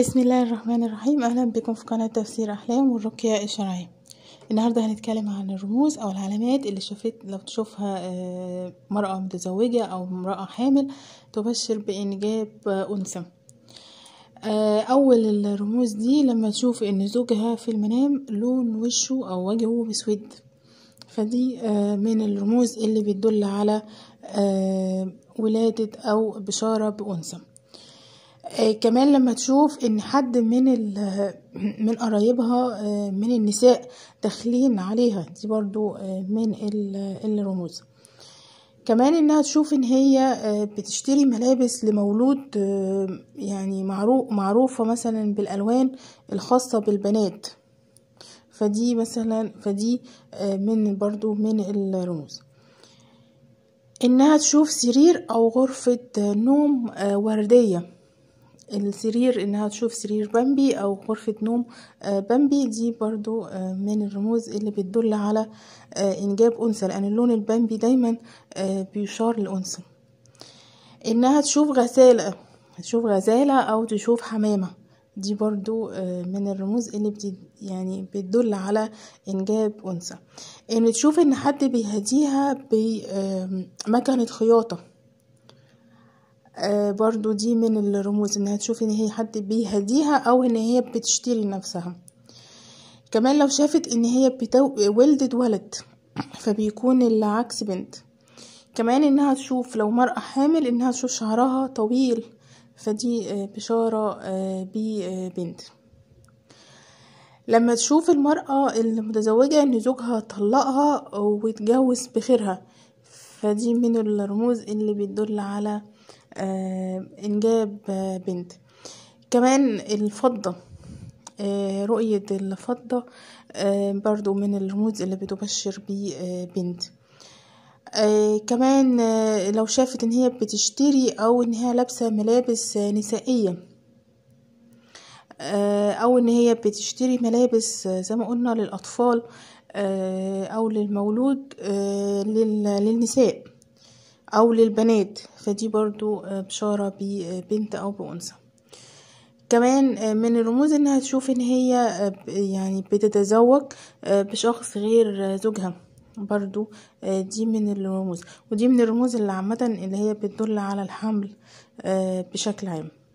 بسم الله الرحمن الرحيم اهلا بكم في قناه تفسير احلام والرقيه الشرعيه النهارده هنتكلم عن الرموز او العلامات اللي شفت لو تشوفها امراه آه، متزوجه او امراه حامل تبشر بانجاب آه، انثى آه، اول الرموز دي لما تشوف ان زوجها في المنام لون وشه او وجهه مسود فدي من الرموز اللي بتدل على ولادة او بشارة بانثى آه كمان لما تشوف ان حد من من قرايبها آه من النساء داخلين عليها دي برضو آه من الرموز آه، كمان انها تشوف ان هي آه، بتشتري ملابس لمولود آه، يعني معروف معروفة مثلا بالالوان الخاصة بالبنات فدي مثلا فدي من برضو من الرموز انها تشوف سرير او غرفة نوم وردية السرير انها تشوف سرير بامبي او غرفة نوم آه، بامبي دي برضو آه، من الرموز اللي بتدل على آه، انجاب انثى لان اللون البامبي دايما بيشار لانثى انها تشوف غسالة تشوف غزالة او تشوف حمامة دي برضو من الرموز اللي بت يعني بتدل على انجاب انثى ان تشوف ان حد بيهديها بمكنة خياطة آه، برضو دي من الرموز انها تشوف ان هي حد بيهديها او ان هي بتشتري نفسها كمان لو شافت ان هي بتو... ولدت ولد فبيكون العكس بنت كمان انها تشوف لو مرأة حامل انها تشوف شعرها طويل فدي آه، بشارة آه، ببنت لما تشوف المرأة المتزوجة ان زوجها طلقها واتجوز بخيرها فدي من الرموز اللي بتدل على آه، إنجاب آه، بنت كمان الفضة آه، رؤية الفضة برضو من الرموز اللي بتبشر بيه بنت كمان لو شافت ان هي بتشتري او ان هي لابسة ملابس نسائية او ان هي بتشتري ملابس زي ما قلنا للاطفال او للمولود للنساء او للبنات فدي برضو آه، بشارة ببنت آه، او بانثى كمان آه، من الرموز انها تشوف ان هي يعني بتتزوج بشخص غير زوجها برضو دي من الرموز ودي من الرموز اللي عامة اللي هي بتدل على الحمل بشكل عام